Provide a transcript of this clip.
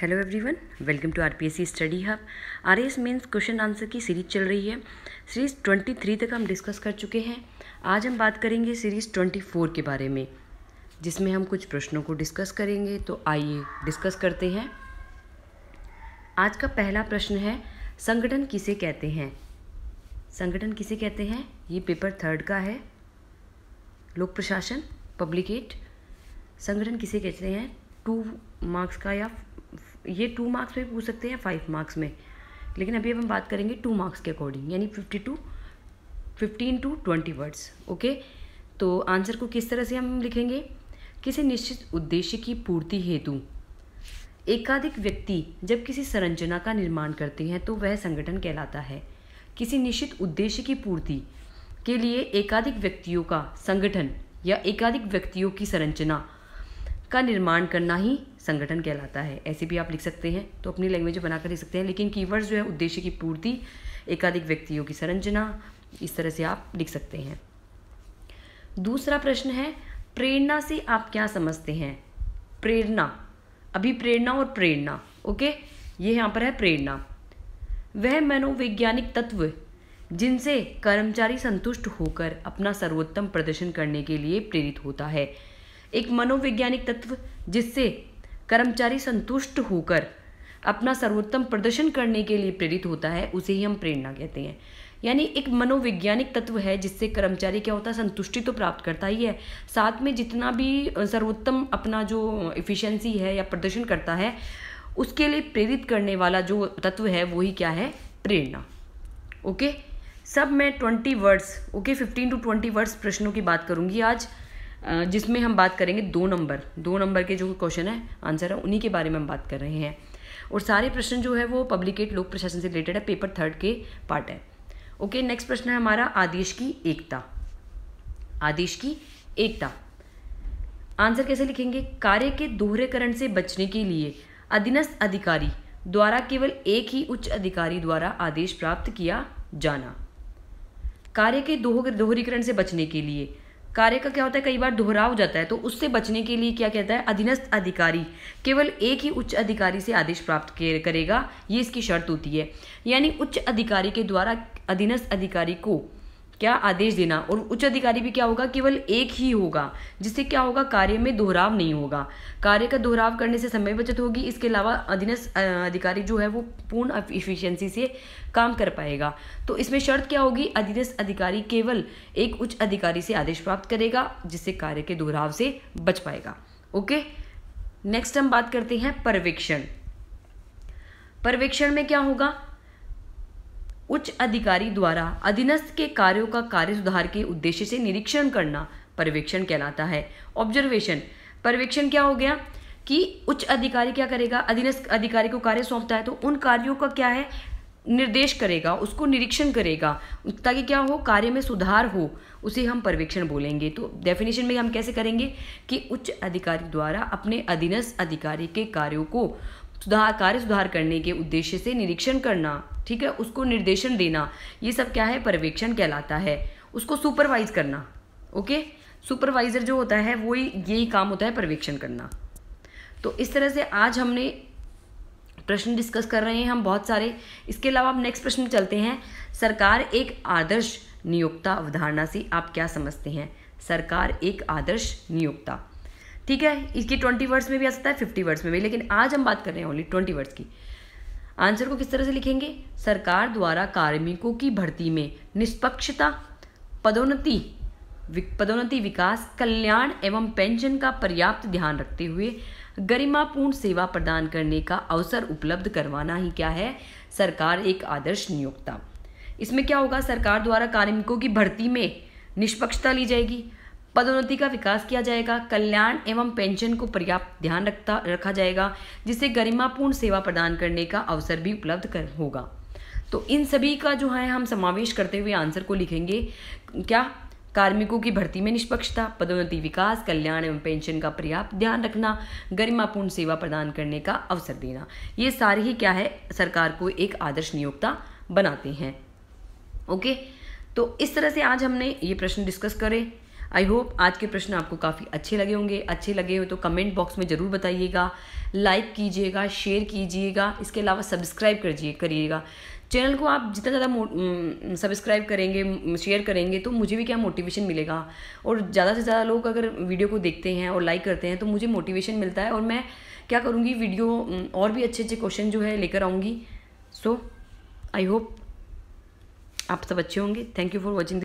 hello everyone welcome to RPSC study hub R S mains question answer की series चल रही है series 23 तक हम डिस्कस कर चुके हैं आज हम बात करेंगे सीरीज 24 के बारे में जिसमें हम कुछ प्रश्नों को डिस्कस करेंगे तो आइए डिस्कस करते हैं आज का पहला प्रश्न है संगठन किसे कहते हैं संगठन किसे कहते हैं ये पेपर थर्ड का है लोक प्रशासन पब्लिकेट संगठन किसे कहते हैं टू मार्क्स का या ये टू मार्क्स में भी पूछ सकते हैं फाइव मार्क्स में लेकिन अभी अब हम बात करेंगे टू मार्क्स के अकॉर्डिंग यानी fifty to fifteen to twenty words okay तो आंसर को किस तरह से हम लिखेंगे किसी निश्चित उद्देश्य की पूर्ति हेतु एकाधिक व्यक्ति जब किसी संरचना का निर्माण करते हैं तो वह संगठन कहलाता है किसी निश्चित उद्देश्य की पूर्ति के लिए एकाधिक व्यक्तियों का संगठन या एकाधिक व्यक्तियों की संरचना का निर्माण करना ही संगठन कहलाता है ऐसे भी आप लिख सकते हैं तो अपनी लैंग्वेज बनाकर लिख सकते हैं लेकिन कीवर्ड्स जो है उद्देश्य की पूर्ति एकाधिक व्यक्तियों की संरचना इस तरह से आप लिख सकते हैं दूसरा प्रश्न है प्रेरणा से आप क्या समझते हैं प्रेरणा अभी प्रेरणा और प्रेरणा ओके ये यहाँ पर है प्रेरणा वह मनोवैज्ञानिक तत्व जिनसे कर्मचारी संतुष्ट होकर अपना सर्वोत्तम प्रदर्शन करने के लिए प्रेरित होता है एक मनोवैज्ञानिक तत्व जिससे कर्मचारी संतुष्ट होकर अपना सर्वोत्तम प्रदर्शन करने के लिए प्रेरित होता है उसे ही हम प्रेरणा कहते हैं यानी एक मनोवैज्ञानिक तत्व है जिससे कर्मचारी क्या होता है संतुष्टि तो प्राप्त करता ही है साथ में जितना भी सर्वोत्तम अपना जो इफिशेंसी है या प्रदर्शन करता है उसके लिए प्रेरित करने वाला जो तत्व है वो ही क्या है प्रेरणा ओके सब मैं twenty words okay fifteen to twenty words प्रश्नों की बात करूंगी आज जिसमें हम बात करेंगे दो नंबर दो नंबर के जो क्वेश्चन है आंसर है उन्हीं के बारे में हम बात कर रहे हैं और सारे प्रश्न जो है वो पब्लिकेट लोक प्रशासन से रिलेटेड है पेपर थर्ड के पार्ट है ओके नेक्स्ट प्रश्न है हमारा आदेश की एकता आदेश की एकता आंसर कैसे लिखेंगे कार्य के दोहरेकरण से बचने के लिए अधीनस्थ अधिकारी द्वारा केवल एक ही उच्च अधिकारी द्वारा आदेश प्राप्त किया जाना कार्य के दोहरीकरण से बचने के लिए कार्य का क्या होता है कई बार दोहराव जाता है तो उससे बचने के लिए क्या कहता है अधीनस्थ अधिकारी केवल एक ही उच्च अधिकारी से आदेश प्राप्त करेगा ये इसकी शर्त होती है यानी उच्च अधिकारी के द्वारा अधीनस्थ अधिकारी को क्या आदेश देना और उच्च अधिकारी भी क्या होगा केवल एक ही होगा जिससे क्या होगा कार्य में दोहराव नहीं होगा कार्य का दोहराव करने से समय बचत होगी इसके अलावा अधीनस्थ अधिकारी जो है वो पूर्ण इफिशियंसी से काम कर पाएगा तो इसमें शर्त क्या होगी अधीनस्थ अधिकारी केवल एक उच्च अधिकारी से आदेश प्राप्त करेगा जिससे कार्य के दोहराव से बच पाएगा ओके नेक्स्ट हम बात करते हैं पर्यवेक्षण पर्यवेक्षण में क्या होगा उच्च अधिकारी द्वारा अधीनस्थ के कार्यों का कार्य सुधार के उद्देश्य से निरीक्षण करना पर्यवेक्षण कहलाता है ऑब्जर्वेशन पर्यवेक्षण क्या हो गया कि उच्च अधिकारी क्या करेगा अधीनस्थ अधिकारी को कार्य सौंपता है तो उन कार्यों का क्या है निर्देश करेगा उसको निरीक्षण करेगा ताकि क्या हो कार्य में सुधार हो उसे हम पर्यवेक्षण बोलेंगे तो डेफिनेशन में हम कैसे करेंगे कि उच्च अधिकारी द्वारा अपने अधीनस्थ अधिकारी के कार्यों को सुधार कार्य सुधार करने के उद्देश्य से निरीक्षण करना ठीक है उसको निर्देशन देना ये सब क्या है पर्यवेक्षण कहलाता है उसको सुपरवाइज करना ओके सुपरवाइजर जो होता है वो यही काम होता है पर्यवेक्षण करना तो इस तरह से आज हमने प्रश्न डिस्कस कर रहे हैं हम बहुत सारे इसके अलावा आप नेक्स्ट प्रश्न चलते हैं सरकार एक आदर्श नियोक्ता अवधारणा से आप क्या समझते हैं सरकार एक आदर्श नियोक्ता ठीक है इसकी ट्वेंटी वर्ड्स में भी आ सकता है फिफ्टी वर्ड्स में भी लेकिन आज हम बात कर रहे हैं ओनली ट्वेंटी वर्ड्स की आंसर को किस तरह से लिखेंगे सरकार द्वारा कार्मिकों की भर्ती में निष्पक्षता पदोन्नति पदोन्नति विकास कल्याण एवं पेंशन का पर्याप्त ध्यान रखते हुए गरिमापूर्ण सेवा प्रदान करने का अवसर उपलब्ध करवाना ही क्या है सरकार एक आदर्श नियोक्ता इसमें क्या होगा सरकार द्वारा कार्मिकों की भर्ती में निष्पक्षता ली जाएगी पदोन्नति का विकास किया जाएगा कल्याण एवं पेंशन को पर्याप्त ध्यान रखता रखा जाएगा जिससे गरिमापूर्ण सेवा प्रदान करने का अवसर भी उपलब्ध कर होगा तो इन सभी का जो है हम समावेश करते हुए आंसर को लिखेंगे क्या कार्मिकों की भर्ती में निष्पक्षता पदोन्नति विकास कल्याण एवं पेंशन का पर्याप्त ध्यान रखना गरिमापूर्ण सेवा प्रदान करने का अवसर देना ये सारे ही क्या है सरकार को एक आदर्श नियोक्ता बनाते हैं ओके तो इस तरह से आज हमने ये प्रश्न डिस्कस करे आई होप आज के प्रश्न आपको काफ़ी अच्छे लगे होंगे अच्छे लगे हो तो कमेंट बॉक्स में ज़रूर बताइएगा लाइक कीजिएगा शेयर कीजिएगा इसके अलावा सब्सक्राइब करिए करिएगा चैनल को आप जितना ज़्यादा सब्सक्राइब करेंगे शेयर करेंगे तो मुझे भी क्या मोटिवेशन मिलेगा और ज़्यादा से ज़्यादा लोग अगर वीडियो को देखते हैं और लाइक करते हैं तो मुझे मोटिवेशन मिलता है और मैं क्या करूँगी वीडियो और भी अच्छे अच्छे क्वेश्चन जो है लेकर आऊँगी सो आई होप आप सब अच्छे होंगे थैंक यू फॉर वॉचिंग